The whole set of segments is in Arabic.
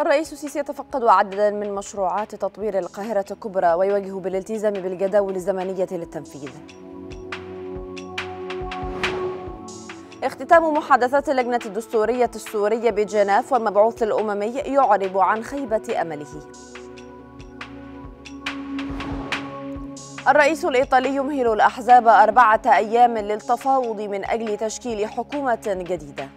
الرئيس السيسي يتفقد عددا من مشروعات تطوير القاهرة الكبرى ويواجه بالالتزام بالجداول الزمنية للتنفيذ اختتام محادثات اللجنة الدستورية السورية بجناف والمبعوث الأممي يعرب عن خيبة أمله الرئيس الإيطالي يمهل الأحزاب أربعة أيام للتفاوض من أجل تشكيل حكومة جديدة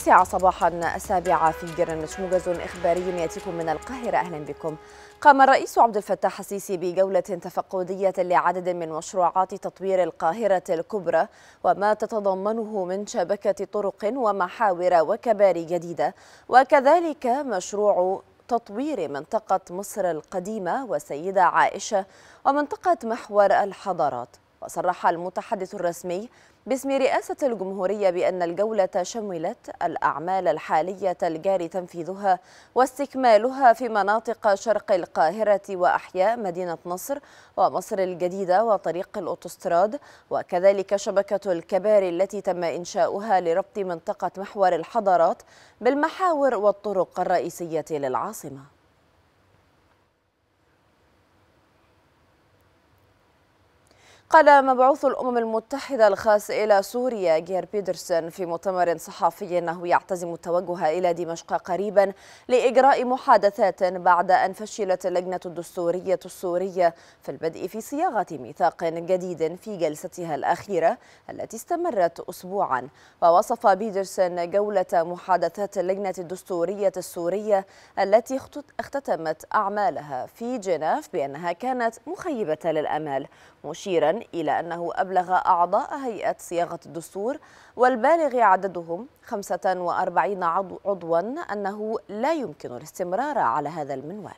التاسعة صباحا السابعة في برنامج موجز إخباري يأتيكم من القاهرة أهلا بكم قام الرئيس عبد الفتاح السيسي بجولة تفقدية لعدد من مشروعات تطوير القاهرة الكبرى وما تتضمنه من شبكة طرق ومحاور وكباري جديدة وكذلك مشروع تطوير منطقة مصر القديمة وسيدة عائشة ومنطقة محور الحضارات وصرح المتحدث الرسمي باسم رئاسة الجمهورية بأن الجولة شملت الأعمال الحالية الجاري تنفيذها واستكمالها في مناطق شرق القاهرة وأحياء مدينة نصر ومصر الجديدة وطريق الأوتوستراد وكذلك شبكة الكباري التي تم إنشاؤها لربط منطقة محور الحضارات بالمحاور والطرق الرئيسية للعاصمة قال مبعوث الأمم المتحدة الخاص إلى سوريا جير بيدرسون في مؤتمر صحفي أنه يعتزم التوجه إلى دمشق قريبا لإجراء محادثات بعد أن فشلت اللجنة الدستورية السورية في البدء في صياغة ميثاق جديد في جلستها الأخيرة التي استمرت أسبوعا ووصف بيدرسون جولة محادثات اللجنة الدستورية السورية التي اختتمت أعمالها في جنيف بأنها كانت مخيبة للأمال مشيرا إلى أنه أبلغ أعضاء هيئة صياغة الدستور والبالغ عددهم 45 عضوا أنه لا يمكن الاستمرار على هذا المنوال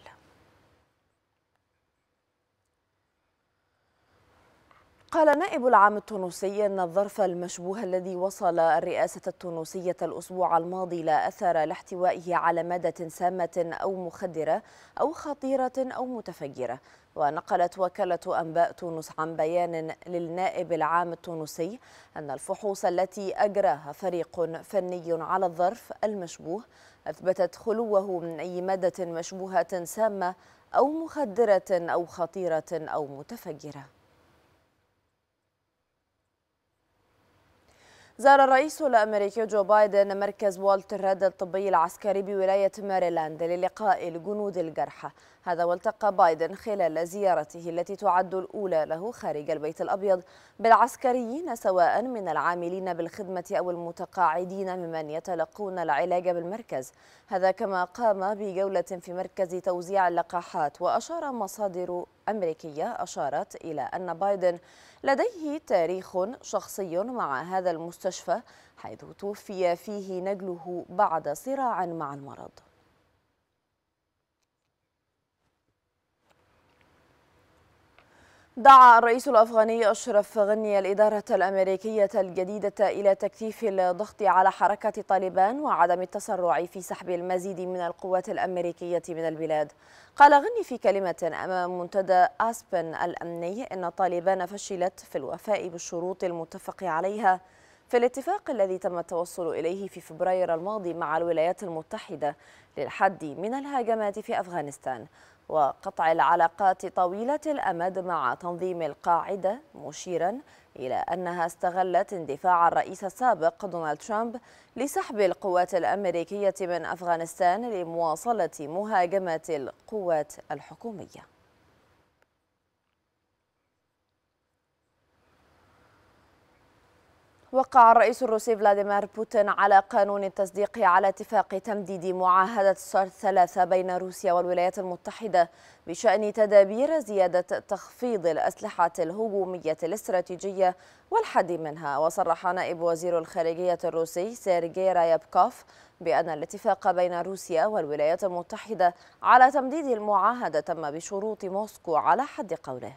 قال نائب العام التونسي أن الظرف المشبوه الذي وصل الرئاسة التونسية الأسبوع الماضي لا أثر لاحتوائه على مادة سامة أو مخدرة أو خطيرة أو متفجرة ونقلت وكالة أنباء تونس عن بيان للنائب العام التونسي أن الفحوص التي أجراها فريق فني على الظرف المشبوه أثبتت خلوه من أي مادة مشبوهة سامة أو مخدرة أو خطيرة أو متفجرة زار الرئيس الأمريكي جو بايدن مركز والتر ريد الطبي العسكري بولاية ماريلاند للقاء الجنود الجرحى هذا والتقى بايدن خلال زيارته التي تعد الأولى له خارج البيت الأبيض بالعسكريين سواء من العاملين بالخدمة أو المتقاعدين ممن يتلقون العلاج بالمركز هذا كما قام بجولة في مركز توزيع اللقاحات وأشار مصادر أمريكية أشارت إلى أن بايدن لديه تاريخ شخصي مع هذا المستشفى حيث توفي فيه نجله بعد صراع مع المرض دعا الرئيس الأفغاني أشرف غني الإدارة الأمريكية الجديدة إلى تكثيف الضغط على حركة طالبان وعدم التسرع في سحب المزيد من القوات الأمريكية من البلاد قال غني في كلمة أمام منتدى أسبن الأمني أن طالبان فشلت في الوفاء بالشروط المتفق عليها في الاتفاق الذي تم التوصل إليه في فبراير الماضي مع الولايات المتحدة للحد من الهاجمات في أفغانستان وقطع العلاقات طويلة الأمد مع تنظيم القاعدة مشيرا إلى أنها استغلت اندفاع الرئيس السابق دونالد ترامب لسحب القوات الأمريكية من أفغانستان لمواصلة مهاجمة القوات الحكومية وقع الرئيس الروسي فلاديمير بوتين على قانون التصديق على اتفاق تمديد معاهدة سار ثلاثة بين روسيا والولايات المتحدة بشأن تدابير زيادة تخفيض الأسلحة الهجومية الاستراتيجية والحد منها وصرح نائب وزير الخارجية الروسي سيرجي رايبكوف بأن الاتفاق بين روسيا والولايات المتحدة على تمديد المعاهدة تم بشروط موسكو على حد قوله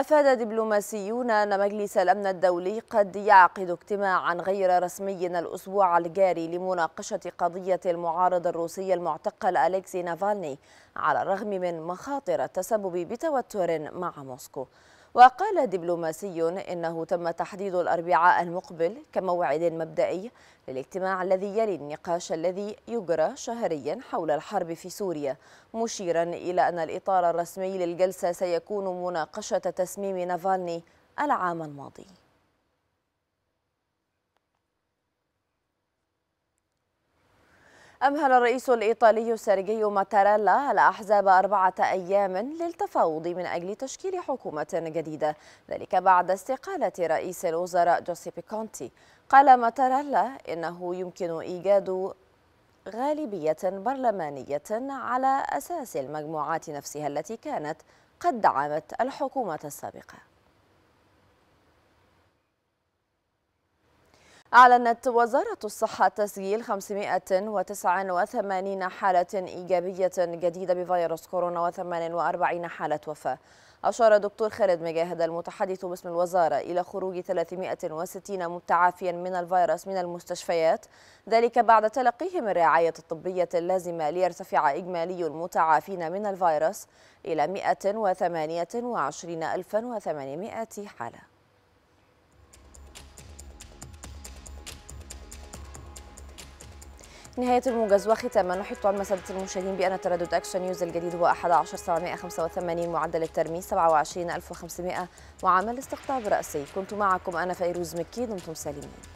أفاد دبلوماسيون أن مجلس الأمن الدولي قد يعقد اجتماعا غير رسمي الأسبوع الجاري لمناقشة قضية المعارض الروسي المعتقل أليكسي نافالني على الرغم من مخاطر التسبب بتوتر مع موسكو وقال دبلوماسي إنه تم تحديد الأربعاء المقبل كموعد مبدئي للاجتماع الذي يلي النقاش الذي يجرى شهريا حول الحرب في سوريا مشيرا إلى أن الإطار الرسمي للجلسة سيكون مناقشة تسميم نافالني العام الماضي أمهل الرئيس الإيطالي سيرجي ماتاريلا الأحزاب أربعة أيام للتفاوض من أجل تشكيل حكومة جديدة ذلك بعد استقالة رئيس الوزراء جوسيبي كونتي قال ماتاريلا إنه يمكن إيجاد غالبية برلمانية على أساس المجموعات نفسها التي كانت قد دعمت الحكومة السابقة أعلنت وزارة الصحة تسجيل 589 حالة إيجابية جديدة بفيروس كورونا و48 حالة وفاة أشار دكتور خالد مجاهد المتحدث باسم الوزارة إلى خروج 360 متعافيا من الفيروس من المستشفيات ذلك بعد تلقيهم الرعاية الطبية اللازمة ليرتفع إجمالي المتعافين من الفيروس إلى 128800 حالة نهاية الموجز وختاما نحيط عن مسألة المشاهدين بأن تردد أكشن نيوز الجديد هو 11785 معدل الترمي 27500 وعمل استقطاب رأسي كنت معكم أنا فيروز مكي دمتم سالمين